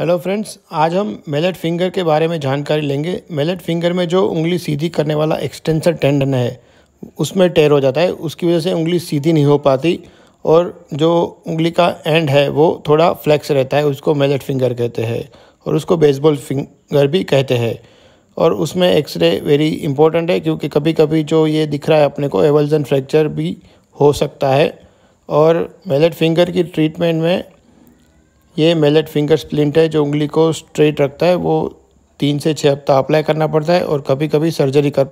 hello friends आज हम maleate finger के बारे में जानकारी लेंगे मेलेट फिंगर में जो उंगली सीधी करने वाला एक्सटेंसर टेंडन है उसमें टेर हो जाता है उसकी वजह से उंगली सीधी नहीं हो पाती और जो उंगली का एंड है वो थोड़ा फ्लैक्स रहता है उसको मेलेट फिंगर कहते हैं और उसको बेसबॉल फिंगर भी कहते हैं और उसमें एक्सरे वेरी इंपॉर्टेंट है क्योंकि कभी कभी जो ये दिख रहा है अपने को एवल्जन फ्रैक्चर भी हो सकता है और मेलेट फिंगर की ट्रीटमेंट में ये मेलेट फिंगर स्प्लिंट है जो उंगली को स्ट्रेट रखता है वो तीन से छः हफ्ता अप्लाई करना पड़ता है और कभी कभी सर्जरी कर